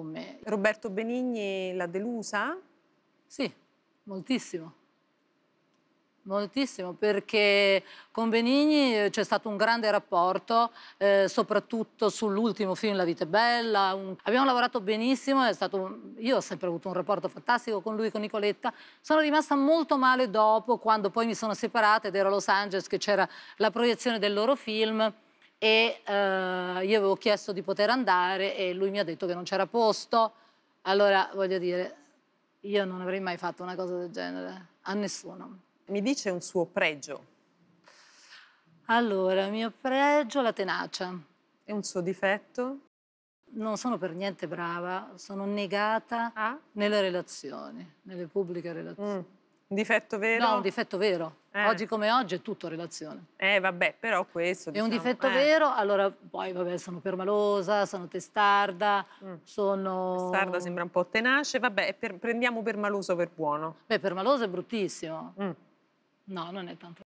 con me. Roberto Benigni l'ha delusa? Sì, moltissimo. Moltissimo, perché con Benigni eh, c'è stato un grande rapporto, eh, soprattutto sull'ultimo film La vita è bella. Un... Abbiamo lavorato benissimo, un... io ho sempre avuto un rapporto fantastico con lui, con Nicoletta. Sono rimasta molto male dopo, quando poi mi sono separata ed ero a Los Angeles, che c'era la proiezione del loro film e eh, io avevo chiesto di poter andare e lui mi ha detto che non c'era posto. Allora, voglio dire, io non avrei mai fatto una cosa del genere, a nessuno. Mi dice un suo pregio? Allora, mio pregio, la tenacia. E un suo difetto? Non sono per niente brava, sono negata ah? nelle relazioni, nelle pubbliche relazioni. Mm. Un difetto vero? No, un difetto vero. Eh. Oggi come oggi è tutto relazione. Eh, vabbè, però questo... È diciamo, un difetto eh. vero, allora poi, vabbè, sono permalosa, sono testarda, mm. sono... Testarda sembra un po' tenace, vabbè, per, prendiamo permaloso per buono. Beh, permaloso è bruttissimo. Mm. No, non è tanto.